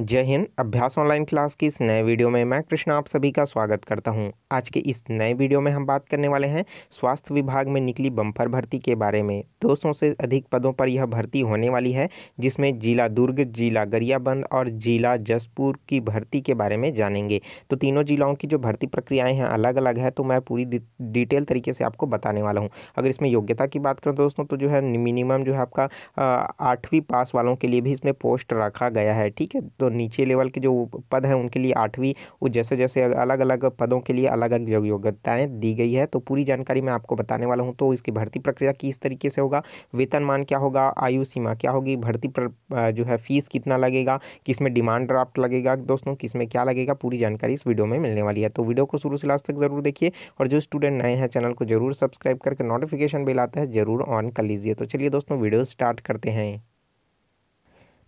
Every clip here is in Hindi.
जय हिंद अभ्यास ऑनलाइन क्लास की इस नए वीडियो में मैं कृष्णा आप सभी का स्वागत करता हूं। आज के इस नए वीडियो में हम बात करने वाले हैं स्वास्थ्य विभाग में निकली बम्फर भर्ती के बारे में 200 से अधिक पदों पर यह भर्ती होने वाली है जिसमें जिला दुर्ग जिला गरियाबंद और जिला जसपुर की भर्ती के बारे में जानेंगे तो तीनों जिलाओं की जो भर्ती प्रक्रियाएँ हैं अलग अलग है तो मैं पूरी डिटेल तरीके से आपको बताने वाला हूँ अगर इसमें योग्यता की बात करूँ दोस्तों तो जो है मिनिमम जो है आपका आठवीं पास वालों के लिए भी इसमें पोस्ट रखा गया है ठीक है तो तो नीचे लेवल के जो पद हैं उनके लिए आठवीं वो जैसे जैसे अलग अलग पदों के लिए अलग अलग योग्यताएँ दी गई है तो पूरी जानकारी मैं आपको बताने वाला हूँ तो इसकी भर्ती प्रक्रिया किस तरीके से होगा वेतनमान क्या होगा आयु सीमा क्या होगी भर्ती जो है फीस कितना लगेगा किस में डिमांड ड्राफ्ट लगेगा दोस्तों किस में क्या लगेगा पूरी जानकारी इस वीडियो में मिलने वाली है तो वीडियो को शुरू से लास्ट तक जरूर देखिए और जो स्टूडेंट नए हैं चैनल को जरूर सब्सक्राइब करके नोटिफिकेशन बिल आता है जरूर ऑन कर लीजिए तो चलिए दोस्तों वीडियो स्टार्ट करते हैं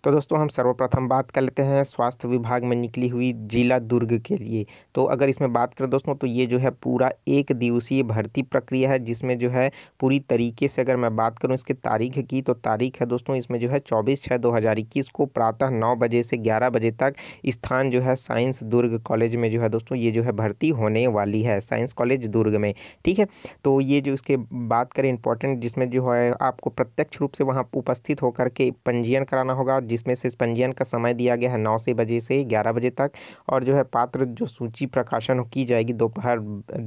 तो दोस्तों हम सर्वप्रथम बात कर लेते हैं स्वास्थ्य विभाग में निकली हुई जिला दुर्ग के लिए तो अगर इसमें बात करें दोस्तों तो ये जो है पूरा एक दिवसीय भर्ती प्रक्रिया है जिसमें जो है पूरी तरीके से अगर मैं बात करूँ इसके तारीख की तो तारीख है दोस्तों इसमें जो है चौबीस छः दो हज़ार इक्कीस को प्रातः नौ बजे से ग्यारह बजे तक स्थान जो है साइंस दुर्ग कॉलेज में जो है दोस्तों ये जो है भर्ती होने वाली है साइंस कॉलेज दुर्ग में ठीक है तो ये जो इसके बात करें इंपॉर्टेंट जिसमें जो है आपको प्रत्यक्ष रूप से वहाँ उपस्थित होकर के पंजीयन कराना होगा जिसमें से पंजीयन का समय दिया गया है नौ से बजे से ग्यारह बजे तक और जो है पात्र जो सूची प्रकाशन की जाएगी दोपहर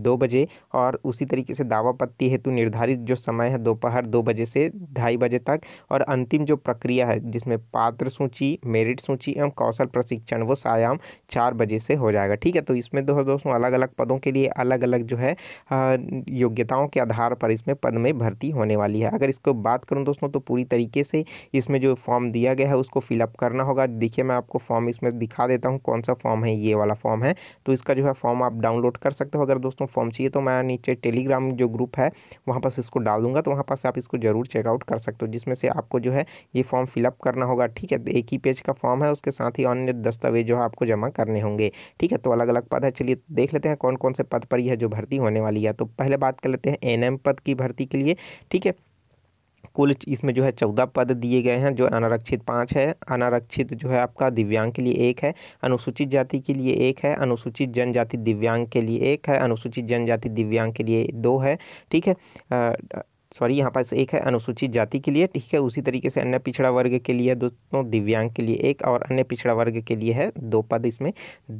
दो बजे और उसी तरीके से दावा पत्ती हेतु निर्धारित जो समय है दोपहर दो बजे से ढाई बजे तक और अंतिम जो प्रक्रिया है जिसमें पात्र सूची मेरिट सूची एवं कौशल प्रशिक्षण वो सायाम चार बजे से हो जाएगा ठीक है तो इसमें दो दोस्तों अलग अलग पदों के लिए अलग अलग जो है योग्यताओं के आधार पर इसमें पद में भर्ती होने वाली है अगर इसको बात करूँ दोस्तों तो पूरी तरीके से इसमें जो फॉर्म दिया गया है उस इसको फिलअप करना होगा देखिए मैं आपको फॉर्म इसमें दिखा देता हूँ कौन सा फॉर्म है ये वाला फॉर्म है तो इसका जो है फॉर्म आप डाउनलोड कर सकते हो अगर दोस्तों फॉर्म चाहिए तो मैं नीचे टेलीग्राम जो ग्रुप है वहाँ पास इसको डाल दूँगा तो वहाँ पास आप इसको ज़रूर चेकआउट कर सकते हो जिसमें से आपको जो है ये फॉर्म फिलअप करना होगा ठीक है तो एक ही पेज का फॉर्म है उसके साथ ही अन्य दस्तावेज जो है आपको जमा करने होंगे ठीक है तो अलग अलग पद है चलिए देख लेते हैं कौन कौन से पद पर यह जो भर्ती होने वाली है तो पहले बात कर लेते हैं एन पद की भर्ती के लिए ठीक है कुल इसमें जो है चौदह पद दिए गए हैं जो अनारक्षित पाँच है अनारक्षित जो है आपका दिव्यांग के लिए एक है अनुसूचित जाति के लिए एक है अनुसूचित जनजाति दिव्यांग के लिए एक है अनुसूचित जनजाति दिव्यांग के लिए दो है ठीक है सॉरी यहाँ पास एक है अनुसूचित जाति के लिए ठीक है उसी तरीके से अन्य पिछड़ा वर्ग के लिए दोस्तों दिव्यांग के लिए एक और अन्य पिछड़ा वर्ग के लिए है दो पद इसमें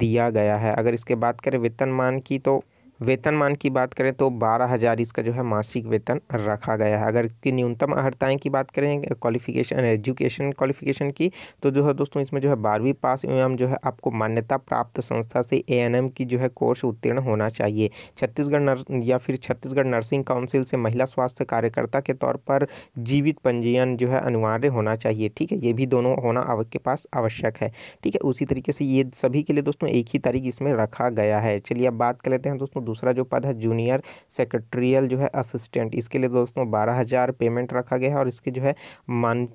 दिया गया है अगर इसके बात करें वेतनमान की तो वेतनमान की बात करें तो बारह हज़ार इसका जो है मासिक वेतन रखा गया है अगर की न्यूनतम अर्हताएँ की बात करें क्वालिफिकेशन एजुकेशन क्वालिफिकेशन की तो जो है दोस्तों इसमें जो है बारहवीं पास एवं जो है आपको मान्यता प्राप्त संस्था से ए की जो है कोर्स उत्तीर्ण होना चाहिए छत्तीसगढ़ या फिर छत्तीसगढ़ नर्सिंग काउंसिल से महिला स्वास्थ्य कार्यकर्ता के तौर पर जीवित पंजीयन जो है अनिवार्य होना चाहिए ठीक है ये भी दोनों होना आपके पास आवश्यक है ठीक है उसी तरीके से ये सभी के लिए दोस्तों एक ही तारीख इसमें रखा गया है चलिए अब बात कर लेते हैं दोस्तों दूसरा जो पद है जूनियर सेक्रेटरियल जो है असिस्टेंट इसके लिए दोस्तों बारह हज़ार पेमेंट रखा गया है और इसकी जो है मान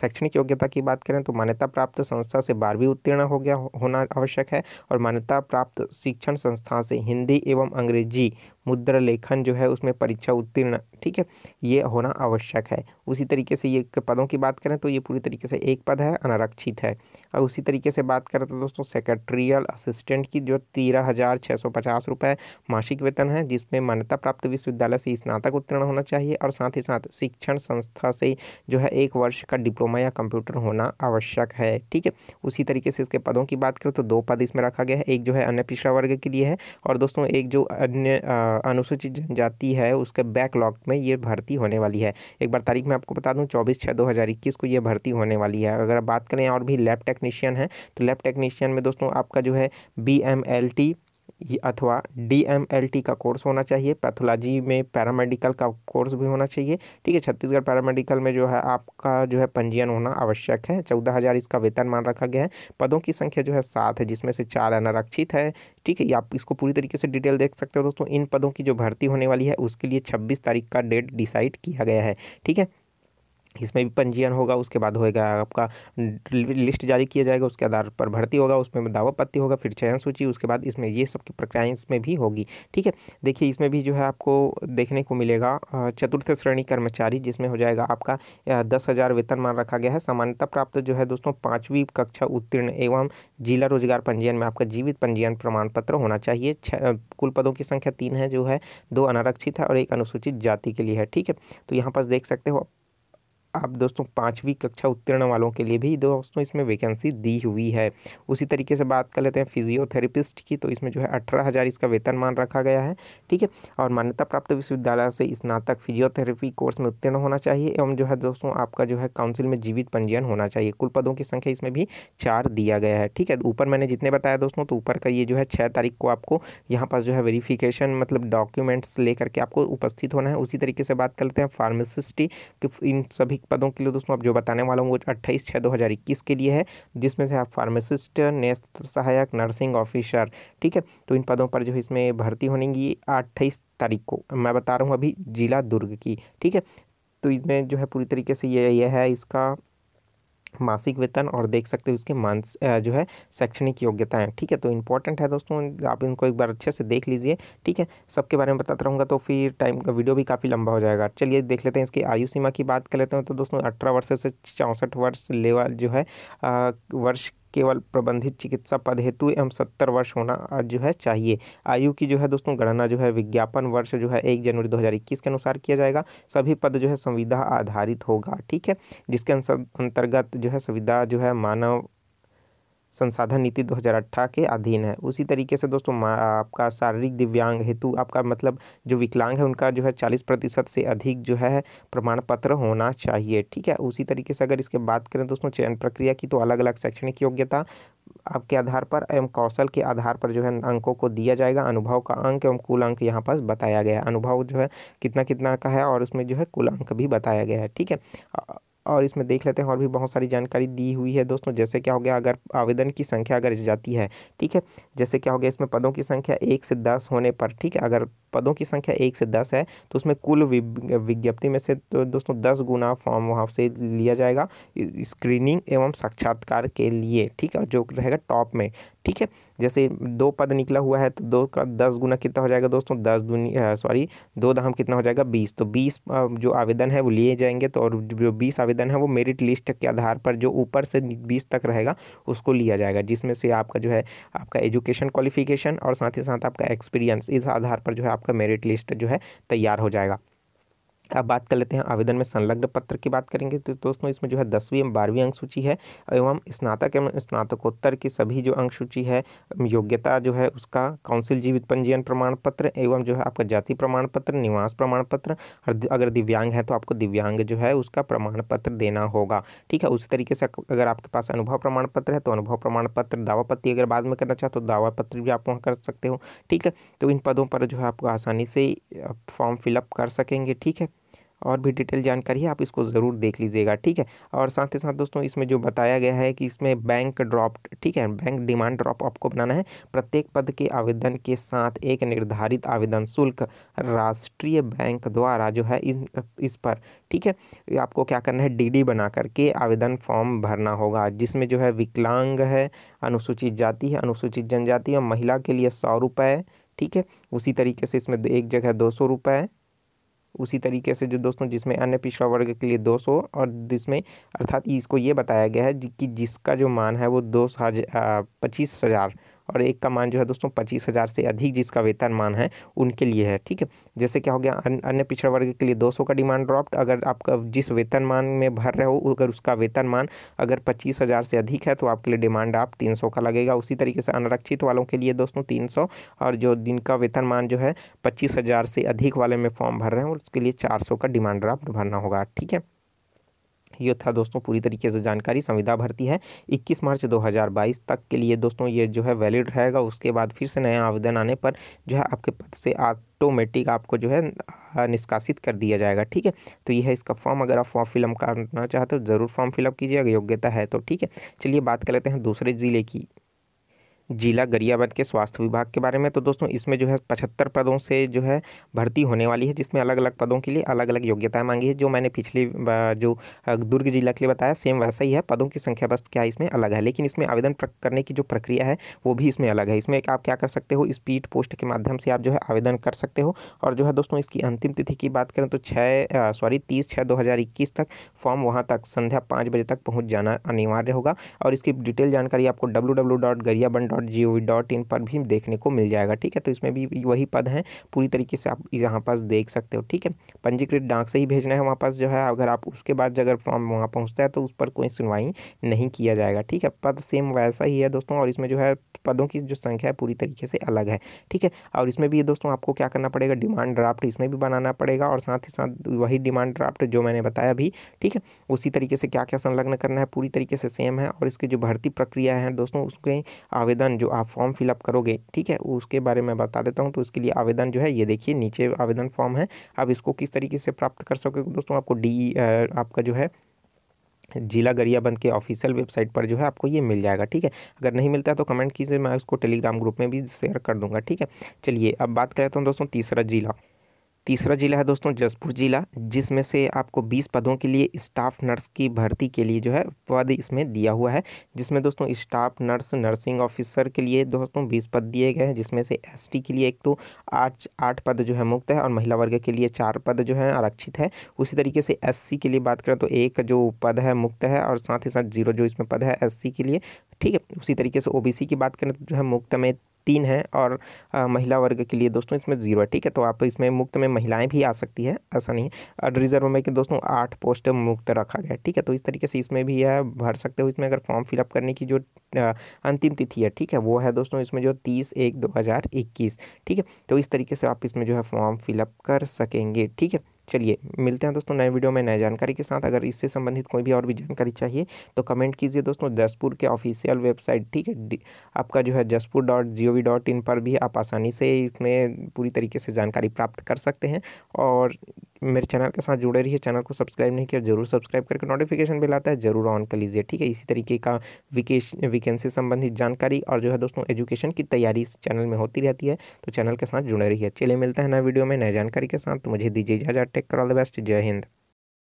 शैक्षणिक योग्यता की बात करें तो मान्यता प्राप्त संस्था से बारहवीं उत्तीर्ण हो गया होना आवश्यक है और मान्यता प्राप्त शिक्षण संस्था से हिंदी एवं अंग्रेजी मुद्रा लेखन जो है उसमें परीक्षा उत्तीर्ण ठीक है ये होना आवश्यक है उसी तरीके से ये पदों की बात करें तो ये पूरी तरीके से एक पद है अनारक्षित है और उसी तरीके से बात करते हैं दोस्तों सेक्रेटरियल असिस्टेंट की जो तेरह हज़ार छः सौ पचास रुपये मासिक वेतन है जिसमें मान्यता प्राप्त विश्वविद्यालय से स्नातक उत्तीर्ण होना चाहिए और साथ ही साथ शिक्षण संस्था से जो है एक वर्ष का डिप्लोमा या कंप्यूटर होना आवश्यक है ठीक है उसी तरीके से इसके पदों की बात करें तो दो पद इसमें रखा गया है एक जो है अन्य पिछड़ा वर्ग के लिए है और दोस्तों एक जो अन्य अनुसूचित जनजाति है उसके बैकलॉग में ये भर्ती होने वाली है एक बार तारीख मैं आपको बता दूँ चौबीस छः दो हज़ार इक्कीस को ये भर्ती होने वाली है अगर बात करें और भी लैब टेक्निक टेक्नीशियन है तो लैब टेक्नीशियन में दोस्तों आपका जो है बी एम एल टी अथवा डी एम एल टी का कोर्स होना चाहिए पैथोलॉजी में पैरामेडिकल का कोर्स भी होना चाहिए ठीक है छत्तीसगढ़ पैरामेडिकल में जो है आपका जो है पंजीयन होना आवश्यक है चौदह हज़ार इसका वेतन मान रखा गया है पदों की संख्या जो है सात है जिसमें से चार अनारक्षित है ठीक है आप इसको पूरी तरीके से डिटेल देख सकते हो दोस्तों इन पदों की जो भर्ती होने वाली है उसके लिए छब्बीस तारीख का डेट डिसाइड किया गया है ठीक है इसमें भी पंजीयन होगा उसके बाद होएगा आपका लिस्ट जारी किया जाएगा उसके आधार पर भर्ती होगा उसमें दावा पत्ती होगा फिर चयन सूची उसके बाद इसमें ये सब की प्रक्रिया इसमें भी होगी ठीक है देखिए इसमें भी जो है आपको देखने को मिलेगा चतुर्थ श्रेणी कर्मचारी जिसमें हो जाएगा आपका दस हज़ार वेतनमान रखा गया है सामान्यता प्राप्त जो है दोस्तों पाँचवीं कक्षा उत्तीर्ण एवं जिला रोजगार पंजीयन में आपका जीवित पंजीयन प्रमाण पत्र होना चाहिए कुल पदों की संख्या तीन है जो है दो अनारक्षित है और एक अनुसूचित जाति के लिए है ठीक है तो यहाँ पर देख सकते हो आप दोस्तों पाँचवीं कक्षा उत्तीर्ण वालों के लिए भी दोस्तों इसमें वैकेंसी दी हुई है उसी तरीके से बात कर लेते हैं फिजियोथेरेपिस्ट की तो इसमें जो है अठारह हज़ार इसका वेतनमान रखा गया है ठीक है और मान्यता प्राप्त विश्वविद्यालय से स्नातक फिजियोथेरेपी कोर्स में उत्तीर्ण होना चाहिए एवं जो है दोस्तों आपका जो है काउंसिल में जीवित पंजीयन होना चाहिए कुल पदों की संख्या इसमें भी चार दिया गया है ठीक है ऊपर मैंने जितने बताया दोस्तों तो ऊपर का ये जो है छः तारीख को आपको यहाँ पास जो है वेरीफिकेशन मतलब डॉक्यूमेंट्स लेकर के आपको उपस्थित होना है उसी तरीके से बात कर लेते हैं फार्मेसिस्टी इन सभी पदों के लिए दोस्तों आप जो बताने वाला हूँ वो अट्ठाईस छः दो हज़ार इक्कीस के लिए है जिसमें से आप फार्मासिस्ट नेस्त सहायक नर्सिंग ऑफिसर ठीक है तो इन पदों पर जो इसमें भर्ती की अट्ठाईस तारीख को मैं बता रहा हूँ अभी जिला दुर्ग की ठीक है तो इसमें जो है पूरी तरीके से ये यह है इसका मासिक वेतन और देख सकते हो उसके मानस जो है शैक्षणिक योग्यता है ठीक है तो इंपॉर्टेंट है दोस्तों आप इनको एक बार अच्छे से देख लीजिए ठीक है सबके बारे में बताता रहूँगा तो फिर टाइम का वीडियो भी काफ़ी लंबा हो जाएगा चलिए देख लेते हैं इसकी आयु सीमा की बात कर लेते हैं तो दोस्तों अठारह वर्ष से चौंसठ वर्ष लेवल जो है वर्ष केवल प्रबंधित चिकित्सा पद हेतु एवं सत्तर वर्ष होना जो है चाहिए आयु की जो है दोस्तों गणना जो है विज्ञापन वर्ष जो है एक जनवरी 2021 के अनुसार किया जाएगा सभी पद जो है संविधा आधारित होगा ठीक है जिसके अंतर्गत जो है संविधा जो है मानव संसाधन नीति 2018 के अधीन है उसी तरीके से दोस्तों आपका शारीरिक दिव्यांग हेतु आपका मतलब जो विकलांग है उनका जो है चालीस प्रतिशत से अधिक जो है प्रमाण पत्र होना चाहिए ठीक है उसी तरीके से अगर इसके बात करें दोस्तों चयन प्रक्रिया की तो अलग अलग शैक्षणिक योग्यता आपके आधार पर एवं कौशल के आधार पर जो है अंकों को दिया जाएगा अनुभव का अंक एवं कुल अंक यहाँ पर बताया गया है अनुभव जो है कितना कितना का है और उसमें जो है कुल अंक भी बताया गया है ठीक है और इसमें देख लेते हैं और भी बहुत सारी जानकारी दी हुई है दोस्तों जैसे क्या हो गया अगर आवेदन की संख्या अगर जाती है ठीक है जैसे क्या हो गया इसमें पदों की संख्या एक से दस होने पर ठीक है अगर पदों की संख्या एक से दस है तो उसमें कुल विज्ञप्ति में से तो दोस्तों दस गुना फॉर्म वहाँ से लिया जाएगा स्क्रीनिंग एवं साक्षात्कार के लिए ठीक है जो रहेगा टॉप में ठीक है जैसे दो पद निकला हुआ है तो दो का दस गुना कितना हो जाएगा दोस्तों दस दुनिया सॉरी दो दहम कितना हो जाएगा बीस तो बीस जो आवेदन है वो लिए जाएंगे तो और जो बीस आवेदन है वो मेरिट लिस्ट के आधार पर जो ऊपर से बीस तक रहेगा उसको लिया जाएगा जिसमें से आपका जो है आपका एजुकेशन क्वालिफिकेशन और साथ ही साथ आपका एक्सपीरियंस इस आधार पर जो है आपका मेरिट लिस्ट जो है तैयार हो जाएगा अब बात कर लेते हैं आवेदन में संलग्न पत्र की बात करेंगे तो दोस्तों इसमें जो है दसवीं एवं बारहवीं अंक सूची है एवं स्नातक एवं स्नातकोत्तर की सभी जो अंक सूची है योग्यता जो है उसका काउंसिल जीवित पंजीयन प्रमाण पत्र एवं जो है आपका जाति प्रमाण पत्र निवास प्रमाण पत्र अगर दिव्यांग है तो आपको दिव्यांग जो है उसका प्रमाण पत्र देना होगा ठीक है उसी तरीके से अगर आपके पास अनुभव प्रमाण पत्र है तो अनुभव प्रमाण पत्र दावापत्ति अगर बाद में करना चाहते तो दावा पत्र भी आप वहाँ कर सकते हो ठीक है तो इन पदों पर जो है आपको आसानी से फॉर्म फिलअप कर सकेंगे ठीक है और भी डिटेल जानकारी है आप इसको ज़रूर देख लीजिएगा ठीक है और साथ ही साथ दोस्तों इसमें जो बताया गया है कि इसमें बैंक ड्रॉप ठीक है बैंक डिमांड ड्रॉप आपको बनाना है प्रत्येक पद के आवेदन के साथ एक निर्धारित आवेदन शुल्क राष्ट्रीय बैंक द्वारा जो है इस इस पर ठीक है आपको क्या करना है डी डी बना करके आवेदन फॉर्म भरना होगा जिसमें जो है विकलांग है अनुसूचित जाति है अनुसूचित जनजाति और महिला के लिए सौ रुपये ठीक है उसी तरीके से इसमें एक जगह दो सौ रुपये उसी तरीके से जो दोस्तों जिसमें अन्य पिछड़ा वर्ग के लिए दो सौ और जिसमें अर्थात इसको ये बताया गया है कि जिसका जो मान है वो दो हज पच्चीस हज़ार और एक का मान जो है दोस्तों पच्चीस हज़ार से अधिक जिसका वेतन मान है उनके लिए है ठीक है जैसे क्या हो गया अन्य पिछड़ा वर्ग के लिए दो का डिमांड ड्रॉप्ट अगर आपका जिस वेतन मान में भर रहे हो अगर उसका वेतन मान अगर पच्चीस हज़ार से अधिक है तो आपके लिए डिमांड ड्राफ्ट तीन सौ का लगेगा उसी तरीके से अनरक्षित वालों के लिए दोस्तों तीन सौ और जो दिन का वेतन मान जो है पच्चीस हज़ार से अधिक वाले में फॉर्म भर रहे हैं उसके लिए चार सौ का डिमांड ड्राफ्ट भरना होगा ठीक है ये था दोस्तों पूरी तरीके से जानकारी संविदा भर्ती है 21 मार्च 2022 तक के लिए दोस्तों ये जो है वैलिड रहेगा उसके बाद फिर से नया आवेदन आने पर जो है आपके पद से ऑटोमेटिक आपको जो है निष्कासित कर दिया जाएगा ठीक है तो ये है इसका फॉर्म अगर आप फॉर्म फिलअप करना चाहते हो ज़रूर फॉर्म फिलअप कीजिए अगर योग्यता है तो ठीक है चलिए बात कर लेते हैं दूसरे ज़िले की जिला गरियाबंद के स्वास्थ्य विभाग के बारे में तो दोस्तों इसमें जो है पचहत्तर पदों से जो है भर्ती होने वाली है जिसमें अलग अलग पदों के लिए अलग अलग योग्यताएं मांगी है जो मैंने पिछली जो दुर्ग जिला के लिए बताया सेम वैसा ही है पदों की संख्या बस क्या इसमें अलग है लेकिन इसमें आवेदन करने की जो प्रक्रिया है वो भी इसमें अलग है इसमें आप क्या कर सकते हो स्पीड पोस्ट के माध्यम से आप जो है आवेदन कर सकते हो और जो है दोस्तों इसकी अंतिम तिथि की बात करें तो छः सॉरी तीस छः दो तक फॉर्म वहाँ तक संध्या पाँच बजे तक पहुँच जाना अनिवार्य होगा और इसकी डिटेल जानकारी आपको W dot G O V dot in पर भी देखने को मिल जाएगा ठीक है तो इसमें भी वही पद हैं पूरी तरीके से आप यहाँ पास देख सकते हो ठीक है पंजीकृत डाक से ही भेजना है वहाँ पास जो है अगर आप उसके बाद अगर फॉर्म वहाँ पहुँचता है तो उस पर कोई सुनवाई नहीं किया जाएगा ठीक है पद सेम वैसा ही है दोस्तों और इसमें जो है पदों की जो संख्या है पूरी तरीके से अलग है ठीक है और इसमें भी दोस्तों आपको क्या करना पड़ेगा डिमांड ड्राफ्ट इसमें भी बनाना पड़ेगा और साथ ही साथ वही डिमांड ड्राफ्ट जो मैंने बताया भी ठीक है उसी तरीके से क्या क्या संलग्न करना है पूरी तरीके से सेम है और इसकी जो भर्ती प्रक्रिया है दोस्तों उसके आवेदन आवेदन जो आप फॉर्म फिलअप करोगे ठीक है उसके बारे में बता देता हूँ तो उसके लिए आवेदन जो है ये देखिए नीचे आवेदन फॉर्म है आप इसको किस तरीके से प्राप्त कर सकोगे दोस्तों आपको डी आपका जो है जिला गरियाबंद के ऑफिशियल वेबसाइट पर जो है आपको ये मिल जाएगा ठीक है अगर नहीं मिलता है तो कमेंट कीजिए मैं उसको टेलीग्राम ग्रुप में भी शेयर कर दूंगा ठीक है चलिए अब बात करता हूँ दोस्तों तीसरा जिला तीसरा जिला है दोस्तों जसपुर जिला जिसमें से आपको 20 पदों के लिए स्टाफ नर्स की भर्ती के लिए जो है पद इसमें दिया हुआ है जिसमें दोस्तों स्टाफ नर्स नर्सिंग ऑफिसर के लिए दोस्तों 20 पद दिए गए हैं जिसमें से एसटी के लिए एक तो आठ आठ पद जो है मुक्त है और महिला वर्ग के लिए चार पद जो है आरक्षित है उसी तरीके से एस के लिए बात करें तो एक जो पद है मुक्त है और साथ ही साथ जीरो जो इसमें पद है एस के लिए ठीक है उसी तरीके से ओ की बात करें तो जो है मुक्त में तीन है और आ, महिला वर्ग के लिए दोस्तों इसमें ज़ीरो है ठीक है तो आप इसमें मुफ्त में महिलाएं भी आ सकती है ऐसा नहीं और रिजर्व में कि दोस्तों आठ पोस्ट मुक्त रखा गया ठीक है तो इस तरीके से इसमें भी है भर सकते हो इसमें अगर फॉर्म फिलअप करने की जो अंतिम तिथि है ठीक है वो है दोस्तों इसमें जो तीस एक दो हज़ार इक्कीस ठीक है तो इस तरीके से आप इसमें जो है फॉर्म फिलअप कर सकेंगे ठीक है चलिए मिलते हैं दोस्तों नए वीडियो में नए जानकारी के साथ अगर इससे संबंधित कोई भी और भी जानकारी चाहिए तो कमेंट कीजिए दोस्तों जसपुर के ऑफिशियल वेबसाइट ठीक है आपका जो है Jaspur dot G O V dot in पर भी आप आसानी से इसमें पूरी तरीके से जानकारी प्राप्त कर सकते हैं और मेरे चैनल के साथ जुड़े रहिए चैनल को सब्सक्राइब नहीं किया जरूर सब्सक्राइब करके नोटिफिकेशन बिल आता है जरूर ऑन कर लीजिए ठीक है इसी तरीके का वैकेंसी संबंधित जानकारी और जो है दोस्तों एजुकेशन की तैयारी इस चैनल में होती रहती है तो चैनल के साथ जुड़े रहिए चलिए मिलता है नए वीडियो में नए जानकारी के साथ तो मुझे दीजिए इजाज़त टेक कर ऑल द बेस्ट जय हिंद